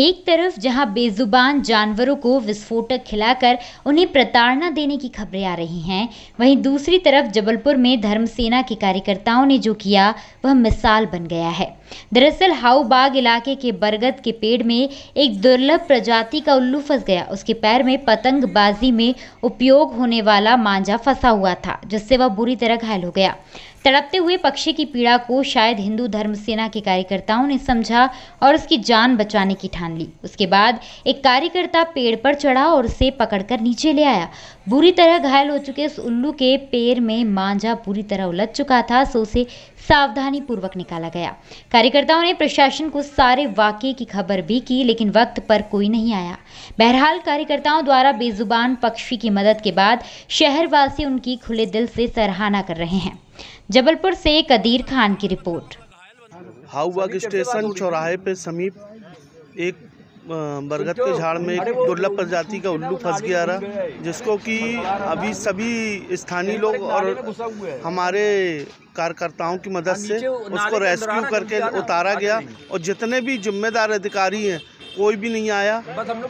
एक तरफ जहां बेजुबान जानवरों को विस्फोटक खिलाकर उन्हें प्रताड़ना देने की खबरें आ रही हैं वहीं दूसरी तरफ जबलपुर में धर्मसेना के कार्यकर्ताओं ने जो किया वह मिसाल बन गया है दरअसल हाउबाग इलाके के बरगद के पेड़ में एक दुर्लभ प्रजाति का उल्लू फंस गया उसके पैर में पतंगबाजी में उपयोग होने वाला मांझा फंसा हुआ था जिससे वह बुरी तरह घायल हो गया तड़पते हुए पक्षी की पीड़ा को शायद हिंदू धर्म सेना के कार्यकर्ताओं ने समझा और उसकी जान बचाने की ठान ठान ली उसके बाद एक कार्यकर्ता पेड़ पर चढ़ा और उसे पकड़कर नीचे ले आया बुरी तरह घायल हो चुके उस उल्लू के पैर में मांझा बुरी तरह उलझ चुका था सो उसे सावधानी पूर्वक निकाला गया कार्यकर्ताओं ने प्रशासन को सारे वाक्य की खबर भी की लेकिन वक्त पर कोई नहीं आया बहरहाल कार्यकर्ताओं द्वारा बेजुबान पक्षी की मदद के बाद शहरवासी उनकी खुले दिल से सराहना कर रहे हैं जबलपुर से कदीर खान की रिपोर्ट हाउवा स्टेशन चौराहे पे समीप एक बरगद तो के झाड़ में एक दुर्लभ तो प्रजाति का उल्लू फंस गया रहा जिसको कि अभी सभी स्थानीय लोग और हमारे कार्यकर्ताओं की मदद हाँ, से उसको रेस्क्यू करके उतारा गया और जितने भी जिम्मेदार अधिकारी हैं कोई भी नहीं आया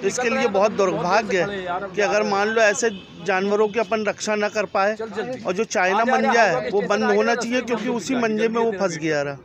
इसके लिए बहुत दुर्भाग्य है कि अगर मान लो ऐसे जानवरों की अपन रक्षा ना कर पाए और जो चाइना मंजा है वो बंद होना चाहिए क्योंकि उसी मंजे में वो फंस गया रहा